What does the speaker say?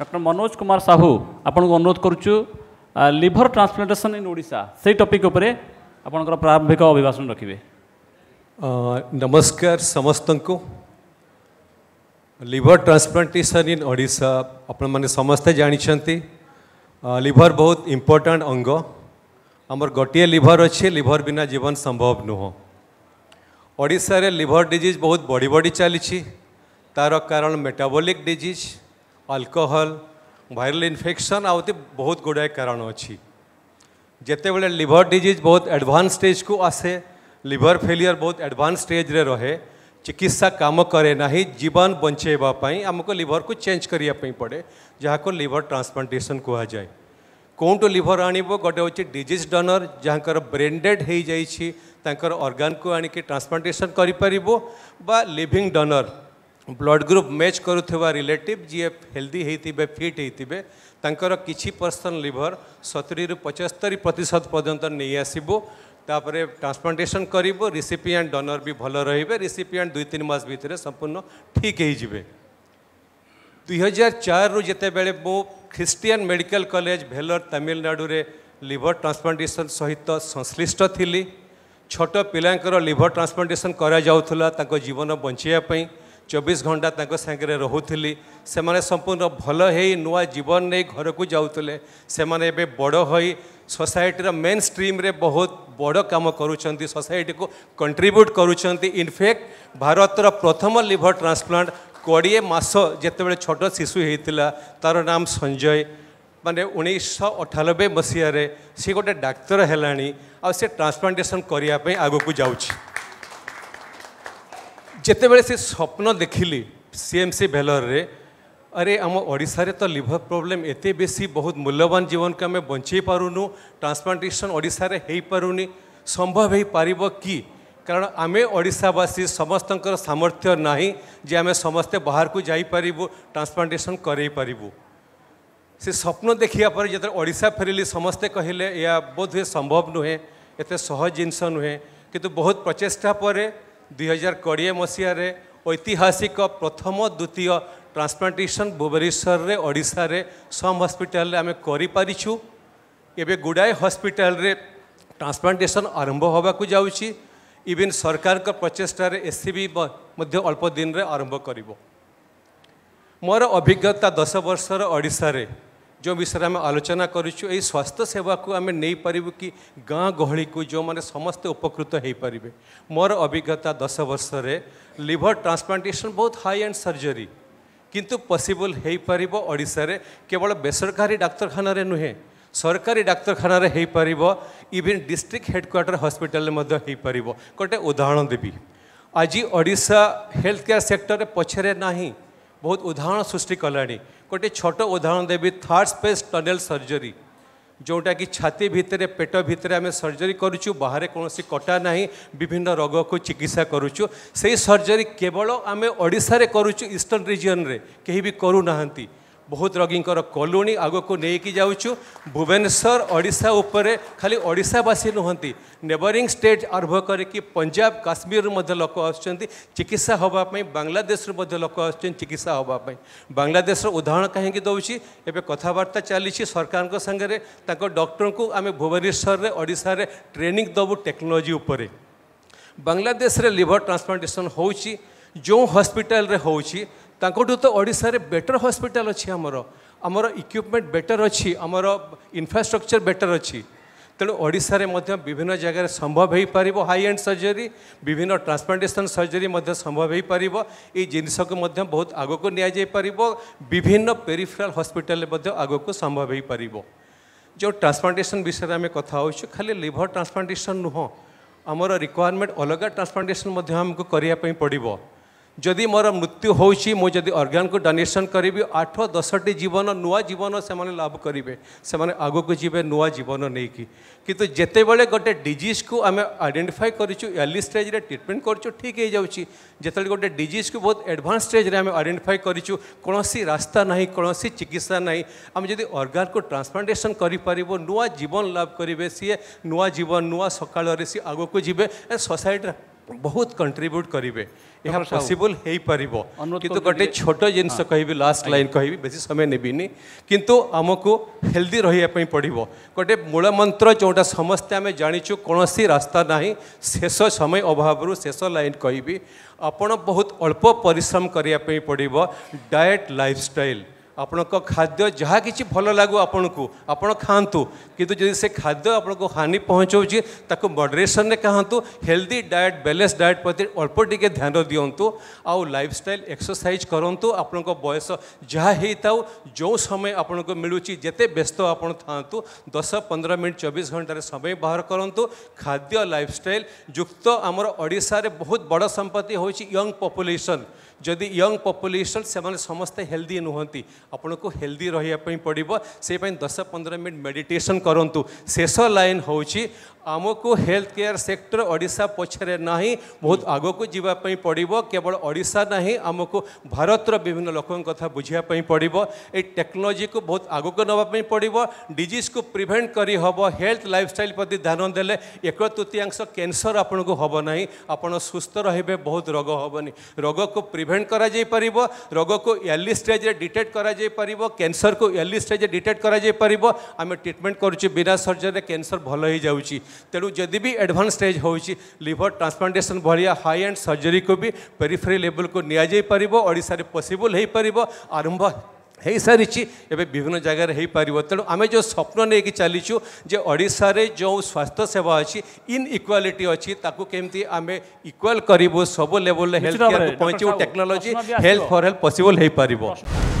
doctor Manoj Kumar Sahu आपन को अनुरोध करुचु लिभर ट्रांसप्लांटेशन इन ओडिशा से टपिक को प्रारंभिक अभिभाषण रखिए नमस्कार समस्त को लिभर ट्रांसप्लांटेशन इन ओडा आपण मैंने समस्ते जानते लिभर बहुत इम्पोर्टाट अंग आमर गोटे लिभर अच्छे लिभर बिना जीवन संभव नुह रे लिभर डिजीज बहुत बढ़ी बढ़ी चली तार कारण metabolic disease alcohol viral infection आवती बहुत गुड़ाए कारण अच्छी जिते बड़े लिभर डिजीज बहुत एडवांस स्टेज को आसे लिभर फेलियर बहुत एडवांस स्टेज रे रहे चिकित्सा काम करे ना जीवन बचेवाई आमको लिभर को चेंज करने पड़े जहाँ को लिभर ट्रांसप्लांटेसन कह जाए कौन कौट लिभर आणव गोटे हूँ डिजिज डनर जहाँ ब्रेनडेड हो जाकर अर्गान को आणिक ट्रांसप्लांटेसन कर living donor blood group match କରୁଥିବା ରିଲେଟିଭ୍ ଯିଏ ହେଲ୍ଦି ହେଇଥିବେ ଫିଟ୍ ହେଇଥିବେ ତାଙ୍କର କିଛି ପରସେଣ୍ଟ ଲିଭର ସତୁରିରୁ ପଞ୍ଚସ୍ତରୀ ପ୍ରତିଶତ ପର୍ଯ୍ୟନ୍ତ ନେଇ ଆସିବୁ ତାପରେ ଟ୍ରାନ୍ସପ୍ଲାଣ୍ଟେସନ୍ କରିବୁ ରିସିପିଏଣ୍ଟ ଡୋନର୍ ବି ଭଲ ରହିବେ ରିସିପିଏଣ୍ଟ ଦୁଇ ତିନି ମାସ ଭିତରେ ସମ୍ପୂର୍ଣ୍ଣ ଠିକ୍ ହେଇଯିବେ ଦୁଇହଜାର ଚାରିରୁ ଯେତେବେଳେ ମୁଁ ଖ୍ରୀଷ୍ଟିଆନ ମେଡ଼ିକାଲ କଲେଜ ଭେଲୋର ତାମିଲନାଡ଼ୁରେ লিভর ট্রান্সপ্লান্টেসন সহিত সংশ্লিষ্ট থিলি ছোট পিলাঙ্কর লিভর ট্রান্সপ্লান্টেসন করা যাওয়া তাঁর জীবন বঞ্চাইয়া ଚବିଶ ଘଣ୍ଟା ତାଙ୍କ ସାଙ୍ଗରେ ରହୁଥିଲି ସେମାନେ ସମ୍ପୂର୍ଣ୍ଣ ଭଲ ହେଇ ନୂଆ ଜୀବନ ନେଇ ଘରକୁ ଯାଉଥିଲେ ସେମାନେ ଏବେ ବଡ଼ ହୋଇ ସୋସାଇଟିର ମେନ୍ ଷ୍ଟ୍ରିମ୍ରେ ବହୁତ ବଡ଼ କାମ କରୁଛନ୍ତି ସୋସାଇଟିକୁ କଣ୍ଟ୍ରିବ୍ୟୁଟ୍ କରୁଛନ୍ତି ଇନଫ୍ୟାକ୍ଟ ଭାରତର ପ୍ରଥମ ଲିଭର ଟ୍ରାନ୍ସପ୍ଲାଣ୍ଟ କୋଡ଼ିଏ ମାସ ଯେତେବେଳେ ଛୋଟ ଶିଶୁ ହେଇଥିଲା ତା'ର ନାମ ସଞ୍ଜୟ ମାନେ ଉଣେଇଶହ ଅଠାନବେ ମସିହାରେ ସେ ଗୋଟେ ଡାକ୍ତର ହେଲାଣି ଆଉ ସେ ଟ୍ରାନ୍ସପ୍ଲାଣ୍ଟେସନ୍ କରିବା ପାଇଁ ଆଗକୁ ଯାଉଛି जिते जितेबले से स्वप्न देखिली सीएमसी भेलर रे अरे आम ओडे तो लिभर प्रोब्लेम एत बेस बहुत मूल्यवान जीवन को आम बचे पार्न ट्रांसप्लांटेसन ओडे हो पारे संभव हो पार कि कारण आम ओडावासी समस्त सामर्थ्य ना जे आम समस्ते बाहर को जापरबू ट्रांसप्लांटेसन करू से स्वप्न देखापर जो ओडा फेर समस्ते कहले बोध हुए संभव नुहे एत सहज जिनस नुहे कितु बहुत प्रचेषा पर ଦୁଇହଜାର କୋଡ଼ିଏ ମସିହାରେ ଐତିହାସିକ ପ୍ରଥମ ଦ୍ୱିତୀୟ ଟ୍ରାନ୍ସପ୍ଲାଣ୍ଟେସନ୍ ଭୁବନେଶ୍ୱରରେ ଓଡ଼ିଶାରେ ସମ୍ ହସ୍ପିଟାଲରେ ଆମେ କରିପାରିଛୁ ଏବେ ଗୁଡ଼ାଏ ହସ୍ପିଟାଲରେ ଟ୍ରାନ୍ସପ୍ଲାଣ୍ଟେସନ୍ ଆରମ୍ଭ ହେବାକୁ ଯାଉଛି ଇଭିନ୍ ସରକାରଙ୍କ ପ୍ରଚେଷ୍ଟାରେ ଏସ୍ ସି ବି ମଧ୍ୟ ଅଳ୍ପ ଦିନରେ ଆରମ୍ଭ କରିବ ମୋର ଅଭିଜ୍ଞତା ଦଶ ବର୍ଷର ଓଡ଼ିଶାରେ जो विषय आम आलोचना करुचु ये स्वास्थ्य सेवा को आम नहीं पारू कि गाँ गहली को जो मैंने समस्ते उपकृत हो पारे मोर अभिज्ञता दस वर्ष लिभर ट्रांसप्लांटेसन बहुत हाई एंड सर्जरी किंतु पसिबल हो पारे केवल बेसरकारी डाक्तखाना नुहे सरकारी डाक्तखाना हो पार इवन डिस्ट्रिक्ट हेडक्वार्टर हस्पिटाल गोटे उदाहरण देवी आज ओडा हेल्थ केयर सेक्टर ना ही ବହୁତ ଉଦାହରଣ ସୃଷ୍ଟି କଲାଣି ଗୋଟିଏ ଛୋଟ ଉଦାହରଣ ଦେବି ଥାର୍ଡ ସ୍ପେସ୍ ଟନେଲ୍ ସର୍ଜରୀ ଯେଉଁଟାକି ଛାତି ଭିତରେ ପେଟ ଭିତରେ ଆମେ ସର୍ଜରୀ କରୁଛୁ ବାହାରେ କୌଣସି କଟା ନାହିଁ ବିଭିନ୍ନ ରୋଗକୁ ଚିକିତ୍ସା କରୁଛୁ ସେଇ ସର୍ଜରୀ କେବଳ ଆମେ ଓଡ଼ିଶାରେ କରୁଛୁ ଇଷ୍ଟର୍ଣ୍ଣ ରିଜିଅନ୍ରେ କେହି ବି କରୁନାହାନ୍ତି ବହୁତ ରୋଗୀଙ୍କର କଲୁଣି ଆଗକୁ ନେଇକି ଯାଉଛୁ ଭୁବନେଶ୍ୱର ଓଡ଼ିଶା ଉପରେ ଖାଲି ଓଡ଼ିଶାବାସୀ ନୁହନ୍ତି ନେବରିଂ ଷ୍ଟେଟ୍ ଆରମ୍ଭ କରିକି ପଞ୍ଜାବ କାଶ୍ମୀରରୁ ମଧ୍ୟ ଲୋକ ଆସୁଛନ୍ତି ଚିକିତ୍ସା ହେବା ପାଇଁ ବାଂଲାଦେଶରୁ ମଧ୍ୟ ଲୋକ ଆସୁଛନ୍ତି ଚିକିତ୍ସା ହେବା ପାଇଁ ବାଂଲାଦେଶର ଉଦାହରଣ କାହିଁକି ଦେଉଛି ଏବେ କଥାବାର୍ତ୍ତା ଚାଲିଛି ସରକାରଙ୍କ ସାଙ୍ଗରେ ତାଙ୍କ ଡକ୍ଟରଙ୍କୁ ଆମେ ଭୁବନେଶ୍ୱରରେ ଓଡ଼ିଶାରେ ଟ୍ରେନିଂ ଦେବୁ ଟେକ୍ନୋଲୋଜି ଉପରେ ବାଂଲାଦେଶରେ ଲିଭର ଟ୍ରାନ୍ସପ୍ଲାଣ୍ଟେସନ୍ ହେଉଛି ଯେଉଁ ହସ୍ପିଟାଲରେ ହେଉଛି ତାଙ୍କଠୁ ତ ଓଡ଼ିଶାରେ ବେଟର୍ ହସ୍ପିଟାଲ୍ ଅଛି ଆମର ଆମର ଇକ୍ୟୁପମେଣ୍ଟ ବେଟର୍ ଅଛି ଆମର ଇନଫ୍ରାଷ୍ଟ୍ରକ୍ଚର୍ ବେଟର୍ ଅଛି ତେଣୁ ଓଡ଼ିଶାରେ ମଧ୍ୟ ବିଭିନ୍ନ ଜାଗାରେ ସମ୍ଭବ ହୋଇପାରିବ ହାଇ ଏଣ୍ଡ ସର୍ଜରୀ ବିଭିନ୍ନ ଟ୍ରାନ୍ସପ୍ଲାଣ୍ଟେସନ୍ ସର୍ଜରୀ ମଧ୍ୟ ସମ୍ଭବ ହୋଇପାରିବ ଏଇ ଜିନିଷକୁ ମଧ୍ୟ ବହୁତ ଆଗକୁ ନିଆଯାଇପାରିବ ବିଭିନ୍ନ ପେରିଫେରାଲ୍ ହସ୍ପିଟାଲରେ ମଧ୍ୟ ଆଗକୁ ସମ୍ଭବ ହୋଇପାରିବ ଯେଉଁ ଟ୍ରାନ୍ସପ୍ଲାଣ୍ଟେସନ୍ ବିଷୟରେ ଆମେ କଥା ହେଉଛୁ ଖାଲି ଲିଭର ଟ୍ରାନ୍ସପ୍ଲାଣ୍ଟେସନ୍ ନୁହଁ ଆମର ରିକ୍ୱାରମେଣ୍ଟ ଅଲଗା ଟ୍ରାନ୍ସପ୍ଲାଣ୍ଟେସନ୍ ମଧ୍ୟ ଆମକୁ କରିବା ପାଇଁ ପଡ଼ିବ ଯଦି ମୋର ମୃତ୍ୟୁ ହେଉଛି ମୁଁ ଯଦି ଅର୍ଗାନକୁ ଡୋନେସନ୍ କରିବି ଆଠ ଦଶଟି ଜୀବନ ନୂଆ ଜୀବନ ସେମାନେ ଲାଭ କରିବେ ସେମାନେ ଆଗକୁ ଯିବେ ନୂଆ ଜୀବନ ନେଇକି କିନ୍ତୁ ଯେତେବେଳେ ଗୋଟେ ଡିଜିଜ୍କୁ ଆମେ ଆଇଡେଣ୍ଟିଫାଏ କରିଛୁ ଏର୍ଲି ଷ୍ଟେଜ୍ରେ ଟ୍ରିଟମେଣ୍ଟ କରୁଛୁ ଠିକ୍ ହେଇଯାଉଛି ଯେତେବେଳେ ଗୋଟେ ଡିଜିଜ୍କୁ ବହୁତ ଆଡ଼ଭାନ୍ସ ଷ୍ଟେଜ୍ରେ ଆମେ ଆଇଡେଣ୍ଟିଫାଏ କରିଛୁ କୌଣସି ରାସ୍ତା ନାହିଁ କୌଣସି ଚିକିତ୍ସା ନାହିଁ ଆମେ ଯଦି ଅର୍ଗାନକୁ ଟ୍ରାନ୍ସପ୍ଲାଣ୍ଟେସନ୍ କରିପାରିବୁ ନୂଆ ଜୀବନ ଲାଭ କରିବେ ସିଏ ନୂଆ ଜୀବନ ନୂଆ ସକାଳରେ ସିଏ ଆଗକୁ ଯିବେ ସୋସାଇଟିର বহুত কন্ট্রিবিউট করিবে ইহা পসিবল হেই পারিবো কিন্তু গটে ছোট জিনস কইবি লাস্ট লাইন কইবি বেশি সময় নেবিনি কিন্তু আমাকো হেলদি রহিয়া পই পড়িবো গটে মূল মন্ত্র চৌটা সমস্যা আমি জানিচু কোনসি রাস্তা নাই শেষ সময় অভাবর শেষ লাইন কইবি আপন বহুত অল্প পরিশ্রম করিয়া পই পড়িবো ডায়েট লাইফস্টাইল আপনক খাদ্য যাহা কিচি ভালো লাগু আপনক আপন খানতু কিন্তু যদি সেই খাদ্য আপনক হানি পৌঁছে ওজি তাকো মডারেসন নে কানতু হেলদি ডায়েট ব্যালেন্স ডায়েট প্রতি অল্পটিকে ধ্যান দিওনতু আউ লাইফস্টাইল এক্সারসাইজ করনতু আপনক বয়স যাহা হেইতাউ জো সময় আপনক মিলুচি জেতে ব্যস্ত আপন থানতু 10 15 মিনিট 24 ঘন্টা র সময় বহর করনতু খাদ্য লাইফস্টাইল যুক্ত আমরো ওড়িশা রে বহুত বড় সম্পত্তি হইচি ইয়ং পপুলেশন ଯଦି ୟଙ୍ଗ ପପୁଲେସନ୍ ସେମାନେ ସମସ୍ତେ ହେଲ୍ଦି ନୁହନ୍ତି ଆପଣଙ୍କୁ ହେଲ୍ଦି ରହିବା ପାଇଁ ପଡ଼ିବ ସେ ପାଇଁ ଦଶ ପନ୍ଦର ମିନିଟ୍ ମେଡ଼ିଟେସନ୍ କରନ୍ତୁ ଶେଷ ଲାଇନ୍ ହେଉଛି को हेल्थ केयर सेक्टर ओडा पक्षर ना बहुत आगक जीप पड़ो केवल ओडा ना आमको भारतर विभिन्न लोक कथा बुझापी पड़ो ये टेक्नोलोजी को बहुत को नापी पड़ो डिजिज को प्रिभेन्ट कर हेल्थ लाइफस्टाइल प्रति ध्यान देने एक तृतीयांश कैंसर आपण को हम ना आप सुस्थ रे बहुत रोग हेनी रोग को प्रिभेन्ट कर रोग को एर्ली स्टेज डिटेक्ट कर कैंसर को एर्ली स्टेज डिटेक्ट कर आम ट्रिटमेंट करुचे बिना सर्जरी कैंसर भल हो जाऊँगी तेणु जदि भी एडभांस स्टेज लिभर ट्रांसप्लांटेसन भाया हाई एंड सर्जरी को भी पेरीफेरी लेवल को निपर ओडार पसबुल हो पार आरंभ हो सारी एवं विभिन्न जगार हो पार तेणु आम जो स्वप्न नहीं चलीचु जो ओडार जो स्वास्थ्य सेवा अच्छी इन इक्वालीटी अच्छी केमती आम इक्वाल करूँ सब लेवल हेल्थ पहुँचू technology health for health possible हो पार